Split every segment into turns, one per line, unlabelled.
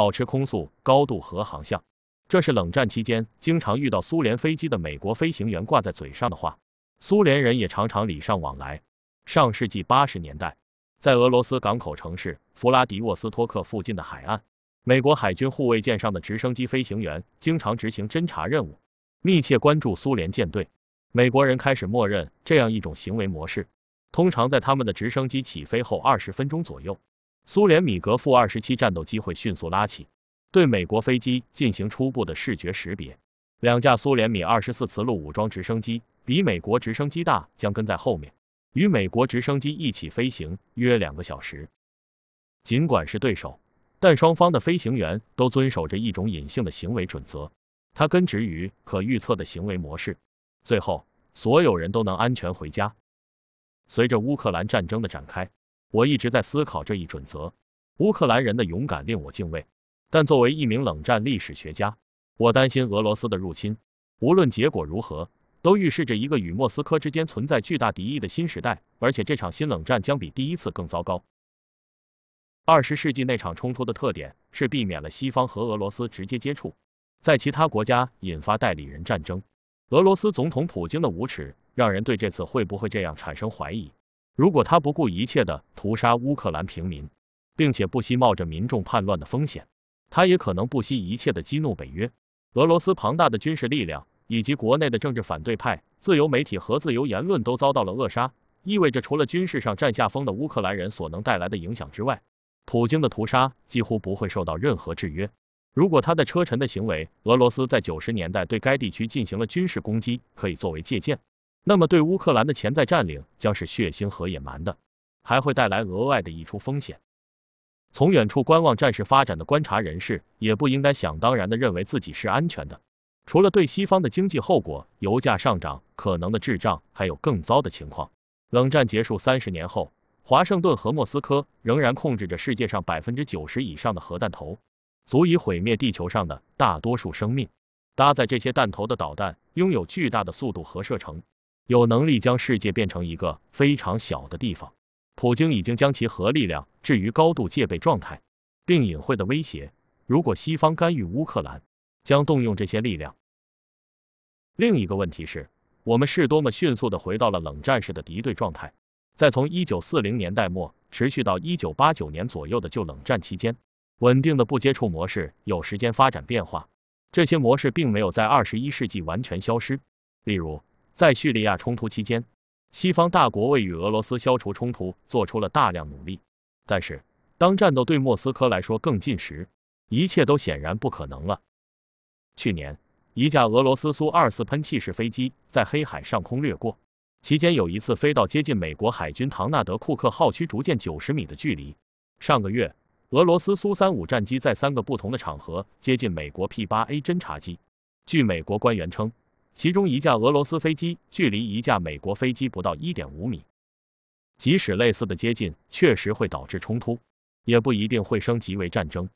保持空速、高度和航向，这是冷战期间经常遇到苏联飞机的美国飞行员挂在嘴上的话。苏联人也常常礼尚往来。上世纪八十年代，在俄罗斯港口城市弗拉迪沃斯托克附近的海岸，美国海军护卫舰上的直升机飞行员经常执行侦察任务，密切关注苏联舰队。美国人开始默认这样一种行为模式，通常在他们的直升机起飞后二十分钟左右。苏联米格 -27 战斗机会迅速拉起，对美国飞机进行初步的视觉识别。两架苏联米 -24 雌鹿武装直升机比美国直升机大，将跟在后面，与美国直升机一起飞行约两个小时。尽管是对手，但双方的飞行员都遵守着一种隐性的行为准则，它根植于可预测的行为模式。最后，所有人都能安全回家。随着乌克兰战争的展开。我一直在思考这一准则。乌克兰人的勇敢令我敬畏，但作为一名冷战历史学家，我担心俄罗斯的入侵。无论结果如何，都预示着一个与莫斯科之间存在巨大敌意的新时代，而且这场新冷战将比第一次更糟糕。二十世纪那场冲突的特点是避免了西方和俄罗斯直接接触，在其他国家引发代理人战争。俄罗斯总统普京的无耻，让人对这次会不会这样产生怀疑。如果他不顾一切地屠杀乌克兰平民，并且不惜冒着民众叛乱的风险，他也可能不惜一切地激怒北约。俄罗斯庞大的军事力量以及国内的政治反对派、自由媒体和自由言论都遭到了扼杀，意味着除了军事上占下风的乌克兰人所能带来的影响之外，普京的屠杀几乎不会受到任何制约。如果他的车臣的行为，俄罗斯在九十年代对该地区进行了军事攻击，可以作为借鉴。那么，对乌克兰的潜在占领将是血腥和野蛮的，还会带来额外的溢出风险。从远处观望战事发展的观察人士，也不应该想当然地认为自己是安全的。除了对西方的经济后果、油价上涨可能的滞胀，还有更糟的情况。冷战结束三十年后，华盛顿和莫斯科仍然控制着世界上百分之九十以上的核弹头，足以毁灭地球上的大多数生命。搭载这些弹头的导弹拥有巨大的速度和射程。有能力将世界变成一个非常小的地方。普京已经将其核力量置于高度戒备状态，并隐晦的威胁，如果西方干预乌克兰，将动用这些力量。另一个问题是，我们是多么迅速的回到了冷战时的敌对状态。在从1940年代末持续到1989年左右的旧冷战期间，稳定的不接触模式有时间发展变化。这些模式并没有在21世纪完全消失。例如。在叙利亚冲突期间，西方大国为与俄罗斯消除冲突做出了大量努力。但是，当战斗对莫斯科来说更近时，一切都显然不可能了。去年，一架俄罗斯苏 -24 喷气式飞机在黑海上空掠过，期间有一次飞到接近美国海军唐纳德·库克号驱逐舰九十米的距离。上个月，俄罗斯苏 -35 战机在三个不同的场合接近美国 P-8A 侦察机。据美国官员称。其中一架俄罗斯飞机距离一架美国飞机不到一点五米。即使类似的接近确实会导致冲突，也不一定会升级为战争。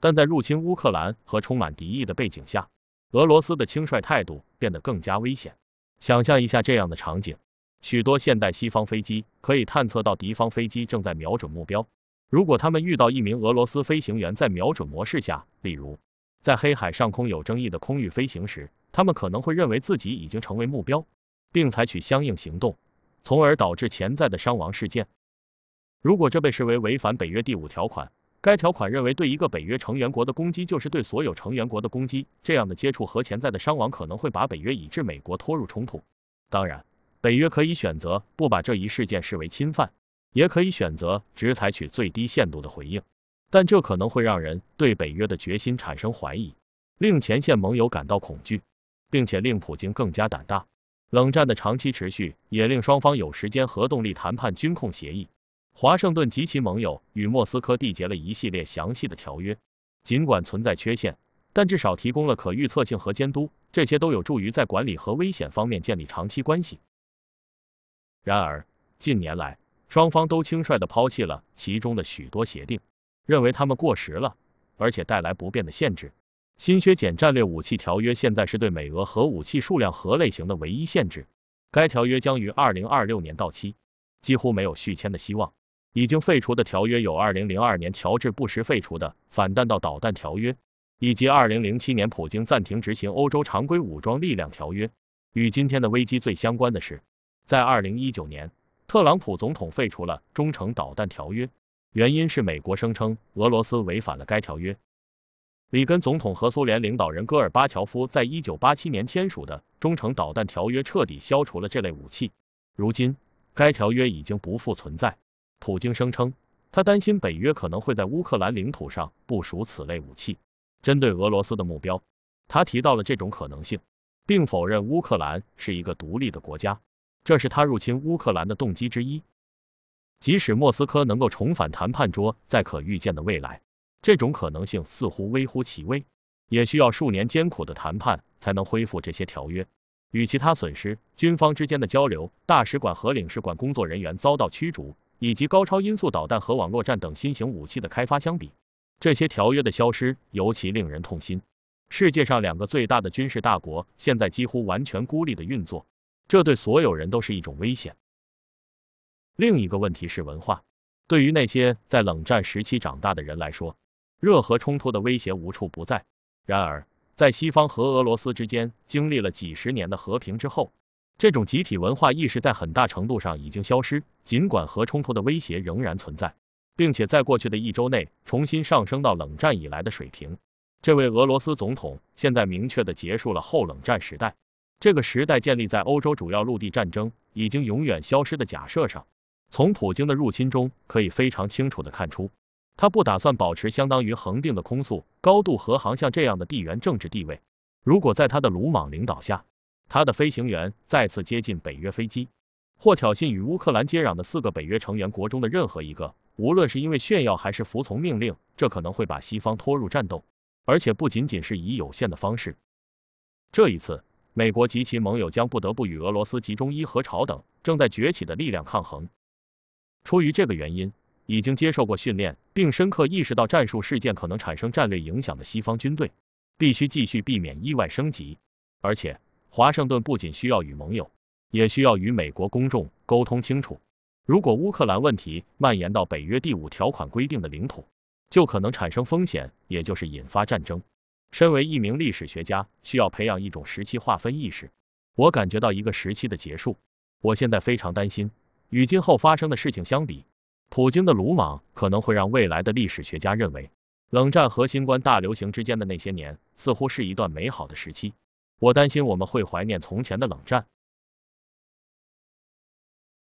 但在入侵乌克兰和充满敌意的背景下，俄罗斯的轻率态度变得更加危险。想象一下这样的场景：许多现代西方飞机可以探测到敌方飞机正在瞄准目标。如果他们遇到一名俄罗斯飞行员在瞄准模式下，例如在黑海上空有争议的空域飞行时。他们可能会认为自己已经成为目标，并采取相应行动，从而导致潜在的伤亡事件。如果这被视为违反北约第五条款，该条款认为对一个北约成员国的攻击就是对所有成员国的攻击。这样的接触和潜在的伤亡可能会把北约以至美国拖入冲突。当然，北约可以选择不把这一事件视为侵犯，也可以选择只采取最低限度的回应，但这可能会让人对北约的决心产生怀疑，令前线盟友感到恐惧。并且令普京更加胆大。冷战的长期持续也令双方有时间和动力谈判军控协议。华盛顿及其盟友与莫斯科缔结了一系列详细的条约，尽管存在缺陷，但至少提供了可预测性和监督，这些都有助于在管理和危险方面建立长期关系。然而，近年来双方都轻率地抛弃了其中的许多协定，认为它们过时了，而且带来不便的限制。新削减战略武器条约现在是对美俄核武器数量和类型的唯一限制。该条约将于二零二六年到期，几乎没有续签的希望。已经废除的条约有二零零二年乔治·布什废除的反弹道导弹条约，以及二零零七年普京暂停执行欧洲常规武装力量条约。与今天的危机最相关的是，在二零一九年，特朗普总统废除了中程导弹条约，原因是美国声称俄罗斯违反了该条约。里根总统和苏联领导人戈尔巴乔夫在1987年签署的《中程导弹条约》彻底消除了这类武器。如今，该条约已经不复存在。普京声称，他担心北约可能会在乌克兰领土上部署此类武器，针对俄罗斯的目标。他提到了这种可能性，并否认乌克兰是一个独立的国家，这是他入侵乌克兰的动机之一。即使莫斯科能够重返谈判桌，在可预见的未来。这种可能性似乎微乎其微，也需要数年艰苦的谈判才能恢复这些条约。与其他损失、军方之间的交流、大使馆和领事馆工作人员遭到驱逐，以及高超音速导弹和网络战等新型武器的开发相比，这些条约的消失尤其令人痛心。世界上两个最大的军事大国现在几乎完全孤立的运作，这对所有人都是一种危险。另一个问题是文化，对于那些在冷战时期长大的人来说。热核冲突的威胁无处不在。然而，在西方和俄罗斯之间经历了几十年的和平之后，这种集体文化意识在很大程度上已经消失。尽管核冲突的威胁仍然存在，并且在过去的一周内重新上升到冷战以来的水平，这位俄罗斯总统现在明确的结束了后冷战时代。这个时代建立在欧洲主要陆地战争已经永远消失的假设上。从普京的入侵中可以非常清楚的看出。他不打算保持相当于恒定的空速、高度和航向这样的地缘政治地位。如果在他的鲁莽领导下，他的飞行员再次接近北约飞机，或挑衅与乌克兰接壤的四个北约成员国中的任何一个，无论是因为炫耀还是服从命令，这可能会把西方拖入战斗，而且不仅仅是以有限的方式。这一次，美国及其盟友将不得不与俄罗斯、集中伊核朝等正在崛起的力量抗衡。出于这个原因。已经接受过训练并深刻意识到战术事件可能产生战略影响的西方军队，必须继续避免意外升级。而且，华盛顿不仅需要与盟友，也需要与美国公众沟通清楚：如果乌克兰问题蔓延到北约第五条款规定的领土，就可能产生风险，也就是引发战争。身为一名历史学家，需要培养一种时期划分意识。我感觉到一个时期的结束。我现在非常担心，与今后发生的事情相比。普京的鲁莽可能会让未来的历史学家认为，冷战和新冠大流行之间的那些年似乎是一段美好的时期。我担心我们会怀念从前的冷战。